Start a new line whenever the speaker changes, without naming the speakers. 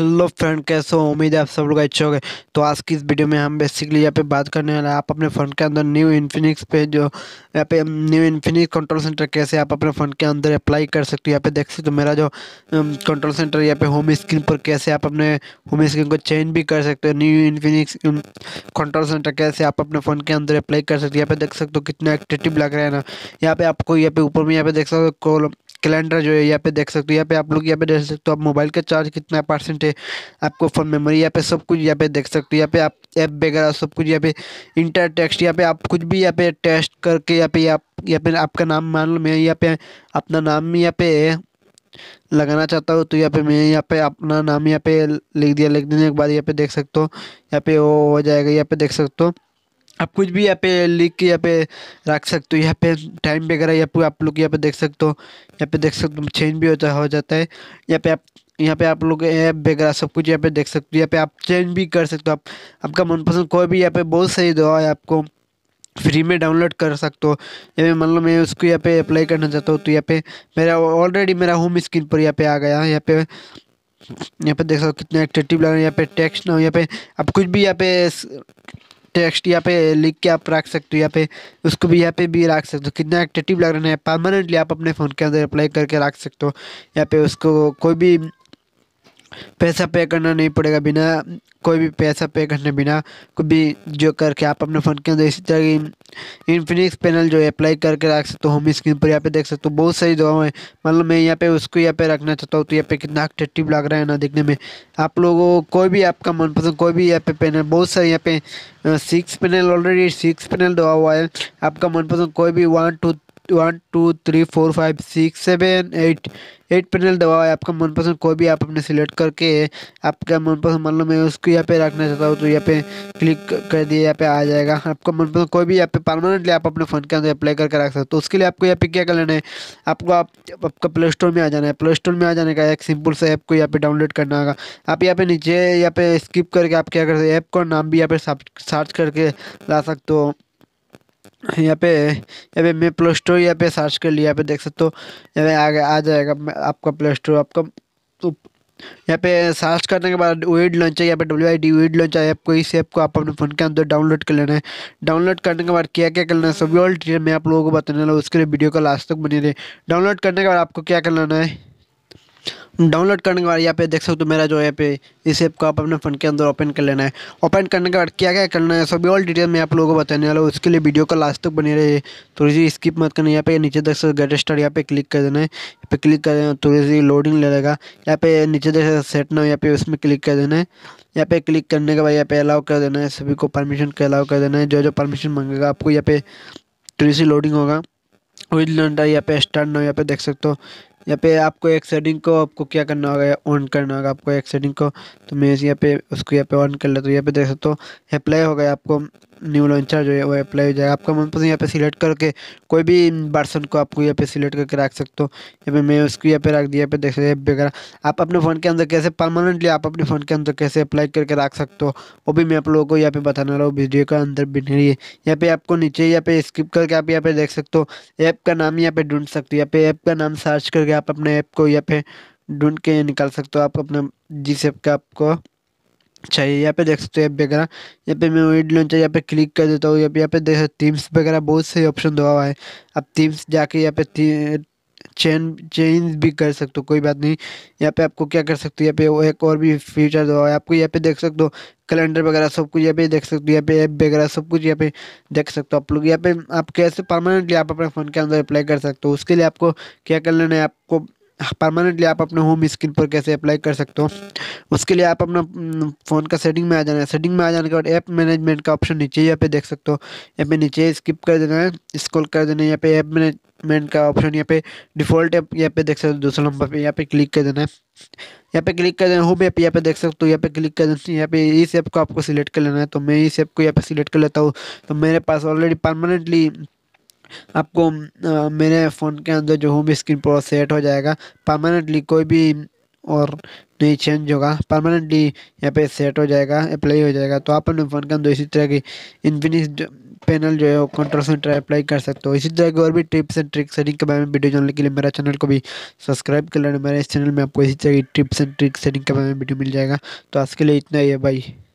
hello friend कैसे हो उम्मीद है आप सब लोग अच्छे होंगे तो आज की इस वीडियो में हम बेसिकली यहाँ पे बात करने वाले हैं आप अपने फ़ोन के अंदर न्यू इन्फिनिक्स पे जो यहाँ पे न्यू इन्फिनिक्स कंट्रोल सेंटर कैसे आप अपने फ़ोन के अंदर अप्लाई कर सकते हो यहाँ पे देख सकते हो मेरा जो कंट्रोल um, सेंटर यहाँ पे होम स्क्रीन पर कैसे आप अपने होम स्क्रीन को चेंज भी कर सकते हो न्यू इन्फिनिक्स कंट्रोल सेंटर कैसे आप अपने फ़ोन के अंदर अप्लाई कर सकते हो यहाँ पे देख सकते हो कितना एक्टिव लग रहा है ना यहाँ पे आपको यहाँ पे ऊपर में यहाँ पे देख सकते हो कॉल कैलेंडर जो है यहाँ पे देख सकते हो यहाँ पे आप लोग यहाँ पे देख सकते हो आप मोबाइल का चार्ज कितना परसेंट है आपको फ़ोन मेमोरी यहाँ पे सब कुछ यहाँ पे देख सकते हो यहाँ पे आप ऐप वगैरह सब कुछ यहाँ पे इंटर टेक्स्ट यहाँ पे आप कुछ भी यहाँ पे टेस्ट करके यहाँ पे आप यहाँ पे आपका नाम मान लो मैं यहाँ पे अपना नाम यहाँ पे लगाना चाहता हूँ तो यहाँ पे मैं यहाँ पे अपना नाम यहाँ पे लिख दिया लिख देने के बाद यहाँ पे देख सकते हो यहाँ पे वो हो जाएगा यहाँ पे देख सकते हो आप कुछ भी यहाँ पे लिख के यहाँ पे रख सकते हो यहाँ पे टाइम वगैरह यहाँ पे आप लोग यहाँ पे देख सकते हो यहाँ पे देख सकते हो चेंज भी होता हो जाता है यहाँ पे आप यहाँ पे आप लोग ऐप वगैरह सब कुछ यहाँ पे देख सकते हो यहाँ पे आप चेंज भी कर सकते हो आप आपका मनपसंद कोई भी यहाँ पे बहुत सही दवा है आपको फ्री में डाउनलोड कर सकते हो यहाँ पे मान लो मैं उसको यहाँ पे अप्लाई करना चाहता हूँ तो यहाँ पे मेरा ऑलरेडी मेरा होम स्क्रीन पर यहाँ पे आ गया यहाँ पे यहाँ पे देख सकते हो कितना एट्रेक्टिव लग रहा है यहाँ पे टेक्स्ट ना हो यहाँ पे आप कुछ भी यहाँ पे टेक्स्ट यहाँ पे लिख के आप रख सकते हो यहाँ पे उसको भी यहाँ पे भी रख सकते हो कितना एक्टिव लग रहा है परमानेंटली आप अपने फ़ोन के अंदर अप्लाई करके रख सकते हो यहाँ पे उसको कोई भी पैसा पे करना नहीं पड़ेगा बिना कोई भी पैसा पे करने बिना कुछ भी जो करके आप अपने फ़ोन के अंदर इसी तरह की इन्फिनिक्स पैनल जो है अप्लाई करके रख सकते हो होम स्क्रीन पर यहाँ पे देख सकते हो बहुत सारी दवा है मतलब मैं यहाँ पे उसको यहाँ पे रखना चाहता हूँ तो यहाँ पे कितना अट्रेक्टिव लग रहा है ना देखने में आप लोगों कोई भी आपका मनपसंद कोई भी यहाँ पे पैनल बहुत सारे यहाँ पे six panel already six panel दवा हुआ है आपका मनपसंद कोई भी one two one two three four five six seven eight eight panel दबाओ आपका मनपसंद कोई भी आप अपने सिलेक्ट करके आपका मनपसंद मान लो मैं उसको यहाँ पे रखना चाहता हूँ तो यहाँ पे क्लिक कर दिए यहाँ पे आ जाएगा आपका मनपसंद कोई भी यहाँ पे परमानेंटली आप अपने फ़ोन के अंदर अप्लाई करके रख सकते हो तो उसके लिए आपको यहाँ पे क्या कर लेना है आपको आप, आपका प्ले स्टोर में आ जाना है प्ले स्टोर में आ जाने का एक सिंपल सा ऐप को यहाँ पे डाउनलोड करना होगा आप यहाँ पे नीचे यहाँ पे स्किप करके आप क्या कर सकते ऐप का नाम भी यहाँ पे सर्च करके ला सकते हो यहाँ पे यहाँ पे मैं प्ले स्टोर यहाँ पे सर्च कर लिया यहाँ पे देख सकते हो यहाँ पे आ, आ जाएगा आपका प्ले स्टोर आपका तो यहाँ पे सर्च करने के बाद वेड लॉन्च है यहाँ पे डब्ल्यू आई डी वेड लॉन्च है आपको इस ऐप को आप अपने फ़ोन के अंदर डाउनलोड कर लेना है डाउनलोड करने के बाद क्या क्या करना है सभी ऑल मैं आप लोगों को बताने लगा उसके लिए वीडियो का लास्ट तक बनी रहे डाउनलोड करने के बाद आपको क्या कर लेना है डाउनलोड करने के बाद यहाँ पे देख सकते हो मेरा जो यहाँ पे इस ऐप को आप अपने फ़ोन के अंदर ओपन कर लेना है ओपन करने के बाद क्या क्या करना है सभी ऑल डिटेल मैं आप लोगों को बताने वाला हूँ उसके लिए वीडियो का लास्ट तक बने रहे थोड़ी सी स्किप मत करना यहाँ पे नीचे देख सकते गेट स्टार्ट यहाँ पे क्लिक कर देना है यहाँ पे क्लिक कर देना थोड़ी सी लोडिंग ले लेगा यहाँ पे नीचे देख सकते सेट ना यहाँ पे उसमें क्लिक कर देना है यहाँ पे क्लिक करने के बाद यहाँ पे अलाउ कर देना है सभी को परमिशन के अलाउ कर देना है जो जो परमिशन मांगेगा आपको यहाँ पे थोड़ी सी लोडिंग होगा ओरिजिनल यहाँ पे स्टार्ट हो यहाँ पे देख सकते हो यहाँ पे आपको एक सेटिंग को आपको क्या करना होगा ऑन करना होगा आपको एक सेटिंग को तो मैं यहाँ पे उसको यहाँ पे ऑन कर लेता हूँ यहाँ पे देख सकते हो अप्लाई हो गया आपको न्यू लॉन्चर जो है वो अप्लाई हो जाएगा आपका मनपसंद यहाँ पे सिलेक्ट करके कोई भी पर्सन को आपको यहाँ पे सिलेक्ट करके रख सकते हो यहाँ पे मैं उसको यहाँ पे रख दिया यहाँ पे देख सकते वगैरह आप अपने फ़ोन के अंदर कैसे परमानेंटली आप अपने फ़ोन के अंदर कैसे अप्लाई करके रख सकते हो वो भी मैं आप लोगों को यहाँ पे बताने वाला हूँ वीडियो के अंदर भी रही है यहाँ पे आपको नीचे यहाँ पे स्किप करके आप यहाँ पे देख सकते हो ऐप का नाम यहाँ पे ढूंढ सकते हो यहाँ पे ऐप का नाम सर्च करके करके आप अपने ऐप को या पे ढूंढ के निकाल सकते हो आप अपने जिस ऐप का आपको चाहिए यहाँ पे देख सकते हो ऐप वगैरह यहाँ पे मैं वेड लॉन्चर यहाँ पे क्लिक कर देता हूँ यहाँ पे यहाँ पे देख सकते थीम्स वगैरह बहुत सही ऑप्शन दुआ हुआ है आप थीम्स जाके यहाँ पे चेंज चेंज भी कर सकते हो कोई बात नहीं यहाँ पे आपको क्या कर सकते हो यहाँ पे वो एक और भी फीचर दो आपको यहाँ पे देख सकते हो कैलेंडर वगैरह सब कुछ यहाँ पे देख सकते हो यहाँ पे ऐप वगैरह सब कुछ यहाँ पे देख सकते हो आप लोग यहाँ पे आप कैसे परमानेंटली आप अपने फ़ोन के अंदर अप्लाई कर सकते हो उसके लिए आपको क्या कर लेना है आपको परमानेंटली आप अपने होम स्क्रीन पर कैसे अप्लाई कर सकते हो उसके लिए आप अपना फ़ोन का सेटिंग में आ जाना है सेटिंग में आ जाने के बाद ऐप मैनेजमेंट का ऑप्शन नीचे यहाँ पे देख सकते हो यहाँ पे नीचे स्किप कर देना है स्क्रॉल कर देना है यहाँ पे ऐप मैनेजमेंट का ऑप्शन यहाँ पे डिफ़ॉल्ट ऐप यहाँ पे देख सकते हो दूसरे नंबर पर यहाँ पे क्लिक कर देना है यहाँ पे क्लिक कर देना होम ऐप यहाँ पे देख सकते हो यहाँ पे क्लिक कर देना यहाँ पे इस ऐप को आपको सिलेक्ट कर लेना है तो मैं इस ऐप को यहाँ पे सिलेक्ट कर लेता हूँ तो मेरे पास ऑलरेडी परमानेंटली आपको मेरे फ़ोन के अंदर जो होम स्क्रीन पर सेट हो जाएगा परमानेंटली कोई भी और नहीं चेंज होगा परमानेंटली यहाँ पे सेट हो जाएगा अप्लाई हो जाएगा तो आप अपने फ़ोन के अंदर इसी तरह की इन्फिनिक्स पैनल जो है वो कंट्रोल सेंटर अप्लाई कर सकते हो इसी तरह की और भी टिप्स एंड ट्रिक्स सेटिंग के बारे में वीडियो जानने के लिए मेरा चैनल को भी सब्सक्राइब कर लेना मेरे इस चैनल में आपको इसी तरह की टिप्स एंड ट्रिक्स सेटिंग के बारे में वीडियो मिल जाएगा तो आज के लिए इतना ही है भाई